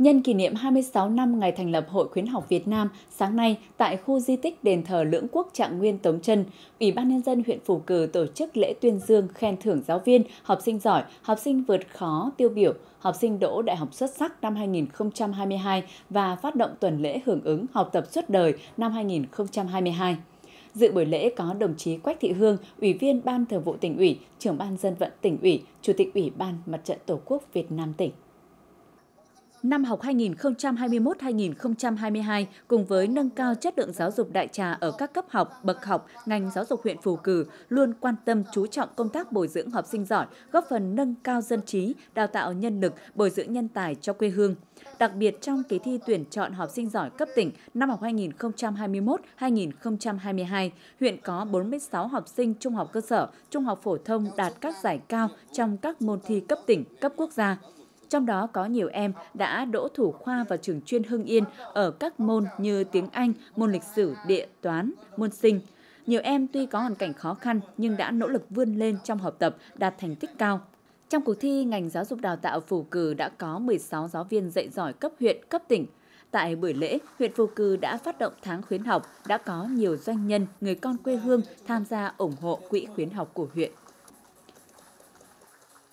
Nhân kỷ niệm 26 năm ngày thành lập Hội Khuyến học Việt Nam, sáng nay tại khu di tích đền thờ Lưỡng Quốc Trạng Nguyên Tống Trân, Ủy ban nhân dân huyện Phù Cử tổ chức lễ tuyên dương khen thưởng giáo viên, học sinh giỏi, học sinh vượt khó tiêu biểu, học sinh đỗ đại học xuất sắc năm 2022 và phát động tuần lễ hưởng ứng học tập suốt đời năm 2022. Dự buổi lễ có đồng chí Quách Thị Hương, Ủy viên Ban Thường vụ tỉnh ủy, Trưởng ban dân vận tỉnh ủy, Chủ tịch Ủy ban Mặt trận Tổ quốc Việt Nam tỉnh năm học 2021-2022 cùng với nâng cao chất lượng giáo dục đại trà ở các cấp học, bậc học, ngành giáo dục huyện Phù Cử luôn quan tâm chú trọng công tác bồi dưỡng học sinh giỏi, góp phần nâng cao dân trí, đào tạo nhân lực, bồi dưỡng nhân tài cho quê hương. Đặc biệt trong kỳ thi tuyển chọn học sinh giỏi cấp tỉnh năm học 2021-2022, huyện có 46 học sinh trung học cơ sở, trung học phổ thông đạt các giải cao trong các môn thi cấp tỉnh, cấp quốc gia trong đó có nhiều em đã đỗ thủ khoa vào trường chuyên Hưng Yên ở các môn như tiếng Anh, môn lịch sử, địa, toán, môn sinh. Nhiều em tuy có hoàn cảnh khó khăn nhưng đã nỗ lực vươn lên trong học tập, đạt thành tích cao. Trong cuộc thi, ngành giáo dục đào tạo Phù Cử đã có 16 giáo viên dạy giỏi cấp huyện, cấp tỉnh. Tại buổi lễ, huyện Phù Cử đã phát động tháng khuyến học, đã có nhiều doanh nhân, người con quê hương tham gia ủng hộ quỹ khuyến học của huyện.